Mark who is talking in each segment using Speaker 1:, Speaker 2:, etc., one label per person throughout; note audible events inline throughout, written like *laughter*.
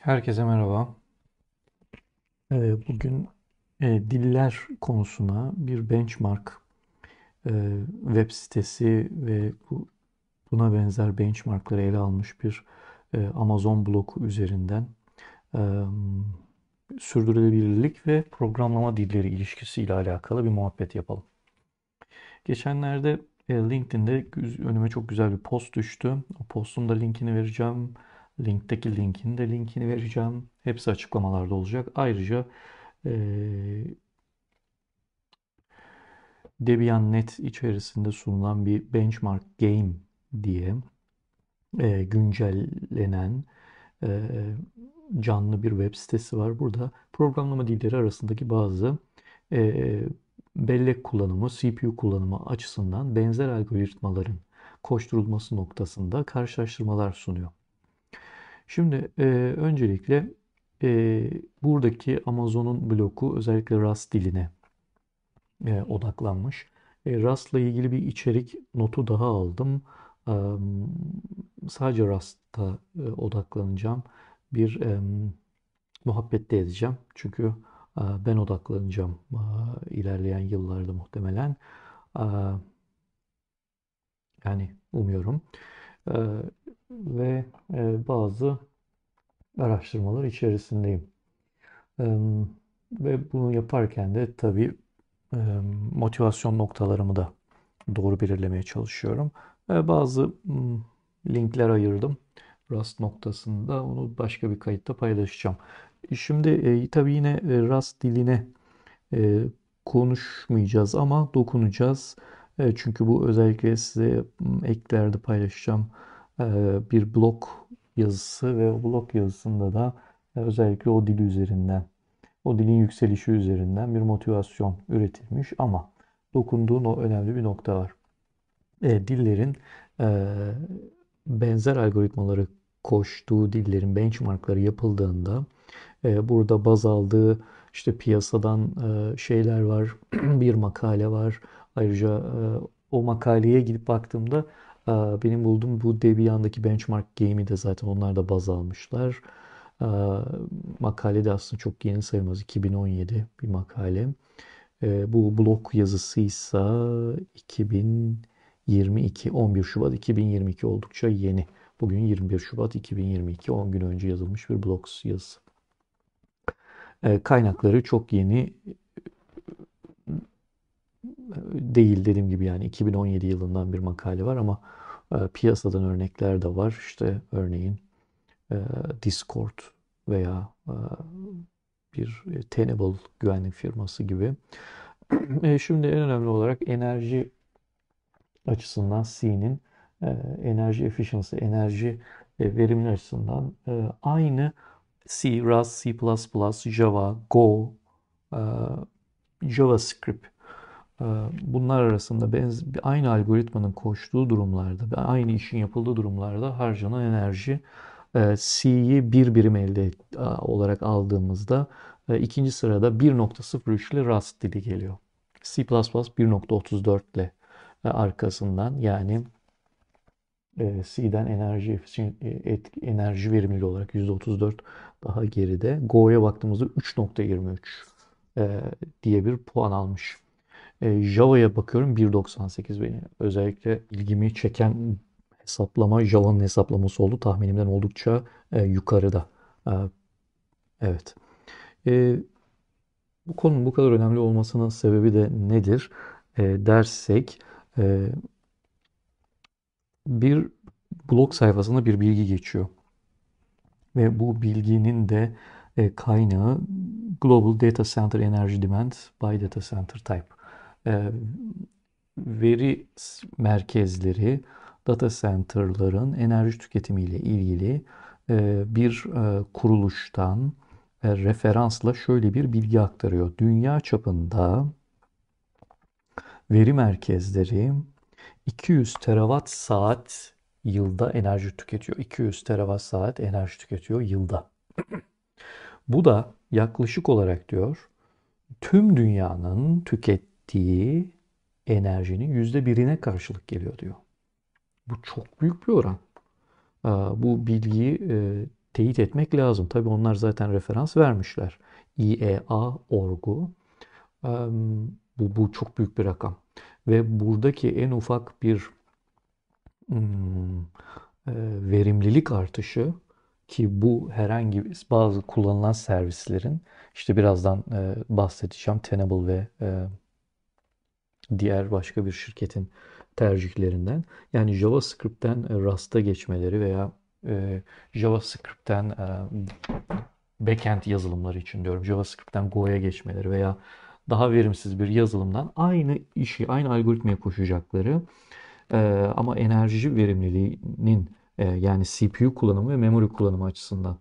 Speaker 1: Herkese merhaba. Ee, bugün e, diller konusuna bir benchmark e, web sitesi ve buna benzer benchmarkları ele almış bir e, Amazon bloku üzerinden sürdürülebilirlik ve programlama dilleri ilişkisi ile alakalı bir muhabbet yapalım. Geçenlerde LinkedIn'de önüme çok güzel bir post düştü. O postun da linkini vereceğim linkteki linkin de linkini vereceğim. Hepsi açıklamalarda olacak. Ayrıca e, Net içerisinde sunulan bir benchmark game diye e, güncellenen e, canlı bir web sitesi var. Burada programlama dilleri arasındaki bazı e, bellek kullanımı, CPU kullanımı açısından benzer algoritmaların koşturulması noktasında karşılaştırmalar sunuyor. Şimdi e, öncelikle e, buradaki Amazon'un bloku özellikle Rust diline e, odaklanmış. E, Rust'la ilgili bir içerik notu daha aldım. E, sadece Rust'a e, odaklanacağım. Bir e, muhabbette edeceğim. Çünkü e, ben odaklanacağım e, ilerleyen yıllarda muhtemelen. E, yani umuyorum. E, ve e, bazı araştırmalar içerisindeyim. E, ve bunu yaparken de tabii e, motivasyon noktalarımı da doğru belirlemeye çalışıyorum. E, bazı linkler ayırdım. Rust noktasında onu başka bir kayıtta paylaşacağım. Şimdi e, tabii yine e, Rust diline e, konuşmayacağız ama dokunacağız. E, çünkü bu özellikle size eklerde paylaşacağım ee, bir blog yazısı ve o blog yazısında da e, özellikle o dili üzerinden, o dilin yükselişi üzerinden bir motivasyon üretilmiş ama dokunduğun o önemli bir nokta var. E, dillerin e, benzer algoritmaları koştuğu dillerin benchmarkları yapıldığında e, burada baz aldığı işte piyasadan e, şeyler var, *clears throat* bir makale var. Ayrıca e, o makaleye gidip baktığımda ee, benim bulduğum bu Debian'daki benchmark game'i de zaten onlar da baz almışlar. Ee, makale de aslında çok yeni sayılmaz. 2017 bir makale. Ee, bu blog yazısıysa 2022, 11 Şubat 2022 oldukça yeni. Bugün 21 Şubat 2022, 10 gün önce yazılmış bir blog yazısı. Kaynakları çok yeni değil dediğim gibi yani 2017 yılından bir makale var ama e, piyasadan örnekler de var. İşte örneğin e, Discord veya e, bir Tenable güvenlik firması gibi. *clears throat* Şimdi en önemli olarak enerji açısından C'nin enerji efficiency, enerji verimli açısından aynı C, Rust, C++, Java, Go, JavaScript ee, bunlar arasında benz aynı algoritmanın koştuğu durumlarda, aynı işin yapıldığı durumlarda harcanan enerji e, C'yi bir birim elde olarak aldığımızda e, ikinci sırada 1.03 ile Rust dili geliyor. C++ 1.34 ile e, arkasından yani C'den enerji enerji verimliliği olarak %34 daha geride. Go'ya baktığımızda 3.23 diye bir puan almış. E, Java'ya bakıyorum 1.98 beni özellikle ilgimi çeken hesaplama Java'nın hesaplaması oldu. Tahminimden oldukça e, yukarıda. E, evet. E, bu konunun bu kadar önemli olmasının sebebi de nedir e, dersek e, bir blog sayfasında bir bilgi geçiyor. Ve bu bilginin de e, kaynağı Global Data Center Energy Demand by Data Center Type. Ee, veri merkezleri, data center'ların enerji tüketimiyle ilgili e, bir e, kuruluştan e, referansla şöyle bir bilgi aktarıyor. Dünya çapında veri merkezleri 200 terawatt saat yılda enerji tüketiyor. 200 terawatt saat enerji tüketiyor yılda. Bu da yaklaşık olarak diyor tüm dünyanın tüket ürettiği enerjinin yüzde birine karşılık geliyor diyor. Bu çok büyük bir oran. Bu bilgiyi e, teyit etmek lazım. Tabi onlar zaten referans vermişler. IEA orgu. Bu, bu çok büyük bir rakam. Ve buradaki en ufak bir hmm, e, verimlilik artışı ki bu herhangi bazı kullanılan servislerin işte birazdan e, bahsedeceğim Tenable ve diğer başka bir şirketin tercihlerinden. Yani JavaScript'ten e, Rust'a geçmeleri veya e, JavaScript'ten e, backend yazılımları için diyorum. JavaScript'ten Go'ya geçmeleri veya daha verimsiz bir yazılımdan aynı işi, aynı algoritmaya koşacakları e, ama enerji verimliliğinin e, yani CPU kullanımı ve memori kullanımı açısından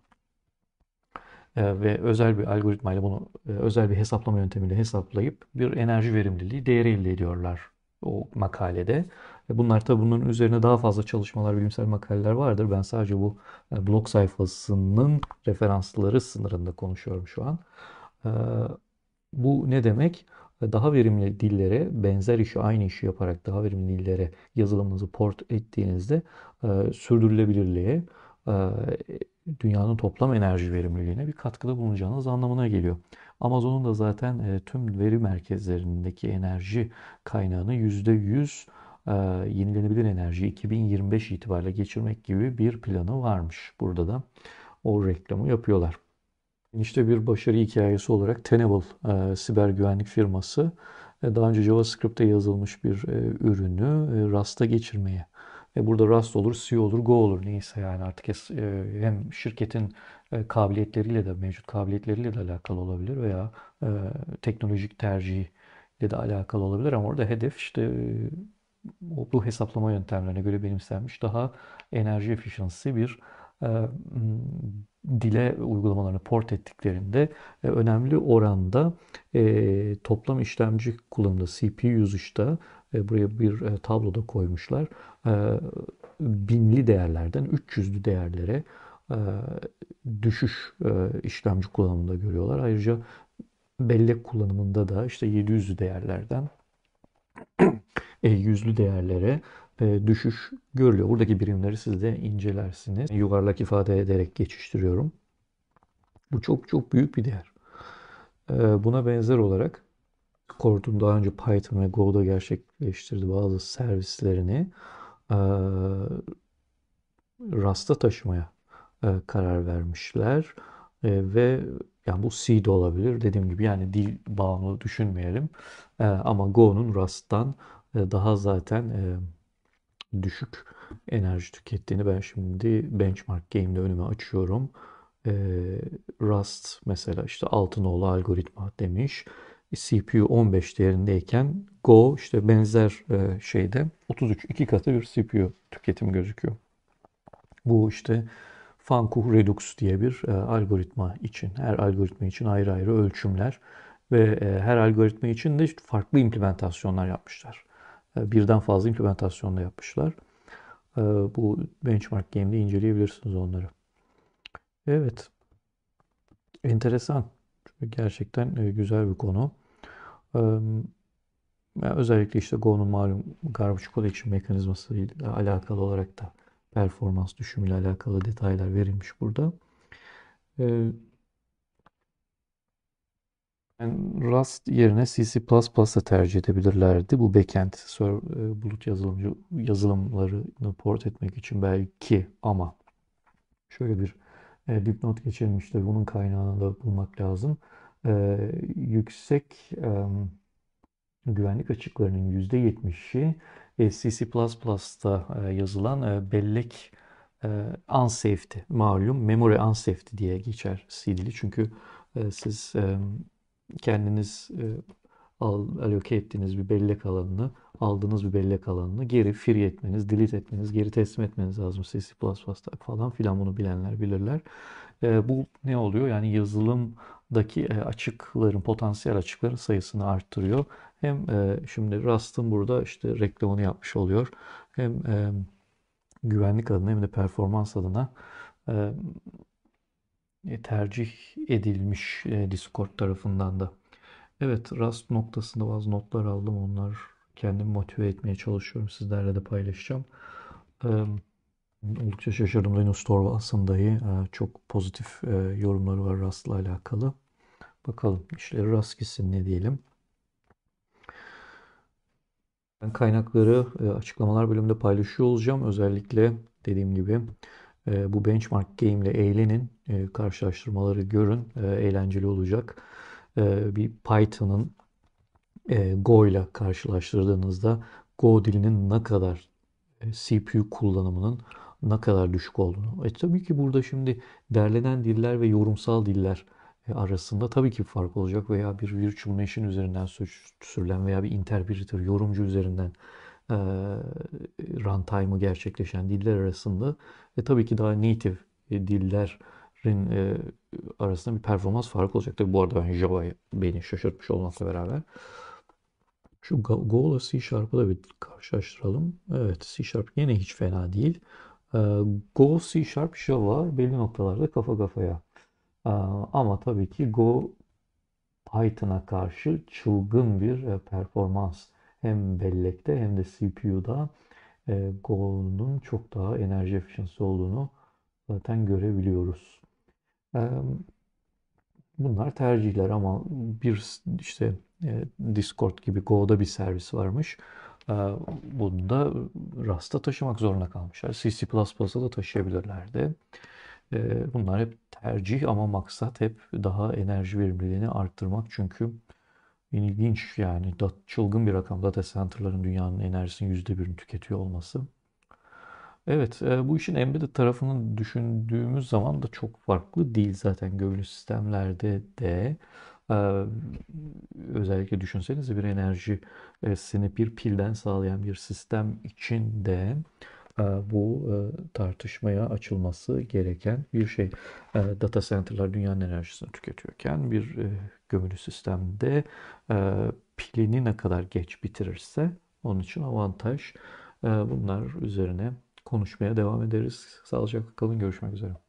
Speaker 1: e, ve özel bir algoritmayla bunu e, özel bir hesaplama yöntemiyle hesaplayıp bir enerji verimliliği değeri elde ediyorlar o makalede. E, bunlar tabi bunun üzerine daha fazla çalışmalar, bilimsel makaleler vardır. Ben sadece bu blog sayfasının referansları sınırında konuşuyorum şu an. Bu ne demek? Daha verimli dillere benzer işi, aynı işi yaparak daha verimli dillere yazılımınızı port ettiğinizde sürdürülebilirliğe, dünyanın toplam enerji verimliliğine bir katkıda bulunacağınız anlamına geliyor. Amazon'un da zaten e, tüm veri merkezlerindeki enerji kaynağını %100 e, yenilenebilir enerji 2025 itibariyle geçirmek gibi bir planı varmış. Burada da o reklamı yapıyorlar. İşte bir başarı hikayesi olarak Tenable e, siber güvenlik firması e, daha önce JavaScript'te yazılmış bir e, ürünü e, Rust'a geçirmeye e, burada Rust olur, C olur, Go olur neyse yani artık e, hem şirketin e, kabiliyetleriyle de mevcut kabiliyetleriyle de alakalı olabilir veya teknolojik ile de alakalı olabilir ama orada hedef işte bu hesaplama yöntemlerine göre benimsenmiş daha enerji efficiency bir dile uygulamalarını port ettiklerinde önemli oranda toplam işlemci kullanımda CPU işte e, buraya bir e, tabloda koymuşlar. E, binli değerlerden 300'lü değerlere düşüş işlemci kullanımında görüyorlar. Ayrıca bellek kullanımında da işte 700'lü değerlerden 100'lü *clears throat* değerlere düşüş görülüyor. Buradaki birimleri siz de incelersiniz. Yuvarlak ifade ederek geçiştiriyorum. Bu çok çok büyük bir değer. Buna benzer olarak Discord'un daha önce Python ve Go'da gerçekleştirdi bazı servislerini e, Rust'a taşımaya e, karar vermişler. E, ve yani bu C de olabilir. Dediğim gibi yani dil bağımlı düşünmeyelim. E, ama Go'nun Rust'tan e, daha zaten e, düşük enerji tükettiğini ben şimdi benchmark game'de önüme açıyorum. E, Rust mesela işte altın oğlu algoritma demiş. CPU 15 değerindeyken Go işte benzer e, şeyde 33 iki katı bir CPU tüketim gözüküyor. Bu işte FanKu Redux diye bir e, algoritma için her algoritma için ayrı ayrı ölçümler ve e, her algoritma için de farklı implementasyonlar yapmışlar. Birden fazla implementasyon da yapmışlar. Bu benchmark game'de inceleyebilirsiniz onları. Evet. Enteresan. Gerçekten güzel bir konu. Yani özellikle işte Go'nun malum garbage collection mekanizması ile alakalı olarak da performans düşümü ile alakalı detaylar verilmiş burada. Ee, yani Rust yerine CC++'ı tercih edebilirlerdi. Bu backend server, bulut yazılımcı yazılımlarını port etmek için belki ama şöyle bir e, dipnot geçelim bunun kaynağını da bulmak lazım e, yüksek e, güvenlik açıklarının %70'i e, CC++'da e, yazılan e, bellek e, unsafety, malum memory unsafety diye geçer C dili. Çünkü e, siz e, kendiniz e, al, aloke ettiğiniz bir bellek alanını, aldığınız bir bellek alanını geri free etmeniz, delete etmeniz, geri teslim etmeniz lazım C++'da falan filan bunu bilenler bilirler. E, bu ne oluyor? Yani yazılım daki e, açıkların, potansiyel açıkların sayısını arttırıyor. Hem e, şimdi Rust'ın burada işte reklamını yapmış oluyor. Hem e, güvenlik adına hem de performans adına tercih edilmiş Discord tarafından da. Evet Rust noktasında bazı notlar aldım. Onlar kendimi motive etmeye çalışıyorum. Sizlerle de paylaşacağım. Oldukça şaşırdım. Linus Torvalds'ın dahi e, çok pozitif e, yorumları var Rust'la alakalı. Bakalım işleri rast gitsin ne diyelim. Ben kaynakları e, açıklamalar bölümünde paylaşıyor olacağım. Özellikle dediğim gibi bu benchmark game ile eğlenin. Karşılaştırmaları görün. Eğlenceli olacak. Bir Python'ın Go ile karşılaştırdığınızda Go dilinin ne kadar CPU kullanımının ne kadar düşük olduğunu. E tabii ki burada şimdi derlenen diller ve yorumsal diller e, arasında tabii ki fark olacak veya bir virtual machine üzerinden sürülen veya bir interpreter, yorumcu üzerinden e, runtime'ı gerçekleşen diller arasında ve tabii ki daha native e, dillerin e, arasında bir performans farkı olacak. Tabii bu arada ben Java'yı beni şaşırtmış olmakla beraber. Şu Go Go'la C Sharp'ı da bir karşılaştıralım. Evet C Sharp yine hiç fena değil. Ee, Go, C Sharp, Java belli noktalarda kafa kafaya. Ee, ama tabii ki Go Python'a karşı çılgın bir e, performans. Hem bellekte hem de CPU'da e, Go'nun çok daha enerji efficiency olduğunu zaten görebiliyoruz. Ee, bunlar tercihler ama bir işte e, Discord gibi Go'da bir servis varmış. Ee, Bunda da Rust'a taşımak zorunda kalmışlar. CC++'a da taşıyabilirlerdi. Ee, bunlar hep tercih ama maksat hep daha enerji verimliliğini arttırmak. Çünkü ilginç yani çılgın bir rakam data center'ların dünyanın enerjisinin %1'ini tüketiyor olması. Evet e, bu işin embedded tarafını düşündüğümüz zaman da çok farklı değil zaten gömülü sistemlerde de özellikle düşünsenize bir enerji, seni bir pilden sağlayan bir sistem içinde bu tartışmaya açılması gereken bir şey. Data center'lar dünyanın enerjisini tüketiyorken bir gömülü sistemde pilini ne kadar geç bitirirse onun için avantaj. Bunlar üzerine konuşmaya devam ederiz. Sağlıcakla kalın. Görüşmek üzere.